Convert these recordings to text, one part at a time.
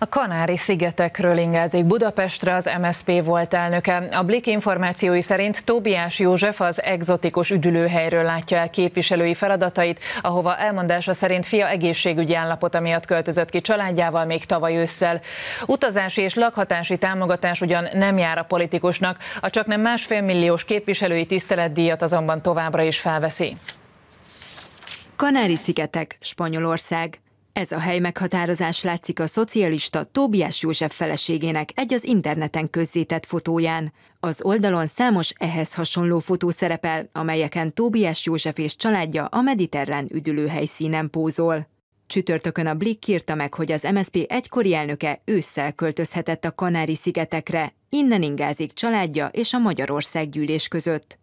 A Kanári-szigetekről ingázik Budapestre az MSP volt elnöke. A Blik információi szerint Tóbiás József az egzotikus üdülőhelyről látja el képviselői feladatait, ahova elmondása szerint fia egészségügyi állapota miatt költözött ki családjával még tavaly ősszel. Utazási és lakhatási támogatás ugyan nem jár a politikusnak, a csak nem másfél milliós képviselői tiszteletdíjat azonban továbbra is felveszi. Kanári-szigetek, Spanyolország. Ez a hely meghatározás látszik a szocialista Tóbiás József feleségének egy az interneten közzétett fotóján. Az oldalon számos ehhez hasonló fotó szerepel, amelyeken Tóbiás József és családja a mediterrán üdülő helyszínen pózol. Csütörtökön a Blick írta meg, hogy az MSZP egykori elnöke ősszel költözhetett a Kanári-szigetekre, innen ingázik családja és a Magyarország gyűlés között.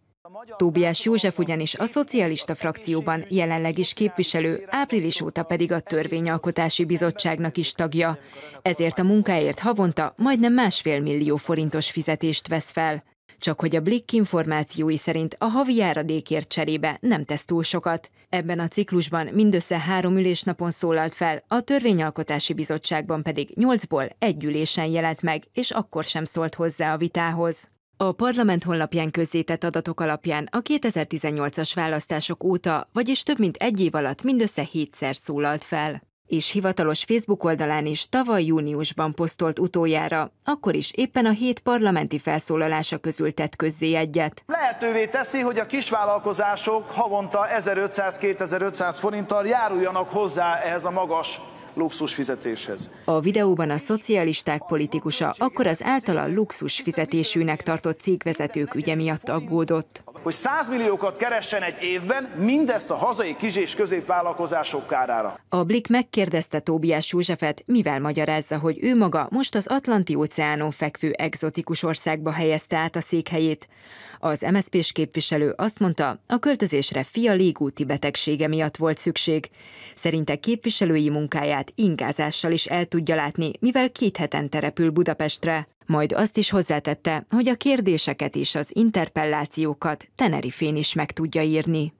Tóbiás József ugyanis a szocialista frakcióban jelenleg is képviselő, április óta pedig a Törvényalkotási Bizottságnak is tagja. Ezért a munkáért havonta majdnem másfél millió forintos fizetést vesz fel. Csak hogy a Blick információi szerint a havi járadékért cserébe nem tesz túl sokat. Ebben a ciklusban mindössze három ülésnapon szólalt fel, a Törvényalkotási Bizottságban pedig nyolcból egy ülésen jelent meg, és akkor sem szólt hozzá a vitához. A parlament honlapján közzétett adatok alapján a 2018-as választások óta, vagyis több mint egy év alatt mindössze hétszer szólalt fel. És hivatalos Facebook oldalán is tavaly júniusban posztolt utoljára, akkor is éppen a hét parlamenti felszólalása közül tett közzé egyet. Lehetővé teszi, hogy a kisvállalkozások havonta 1500-2500 forinttal járuljanak hozzá ehhez a magas luxus fizetéshez. A videóban a szocialisták politikusa akkor az általa luxus fizetésűnek tartott cégvezetők ügye miatt aggódott. Hogy 100 milliókat keressen egy évben, mindezt a hazai kis- és középvállalkozások kárára. A Blik megkérdezte Tóbiás Józsefet, mivel magyarázza, hogy ő maga most az Atlanti óceánon fekvő egzotikus országba helyezte át a székhelyét. Az mszp s képviselő azt mondta, a költözésre fia légúti betegsége miatt volt szükség. Szerinte képviselői munkáját munkáját ingázással is el tudja látni, mivel két heten terepül Budapestre. Majd azt is hozzátette, hogy a kérdéseket és az interpellációkat Tenerifén is meg tudja írni.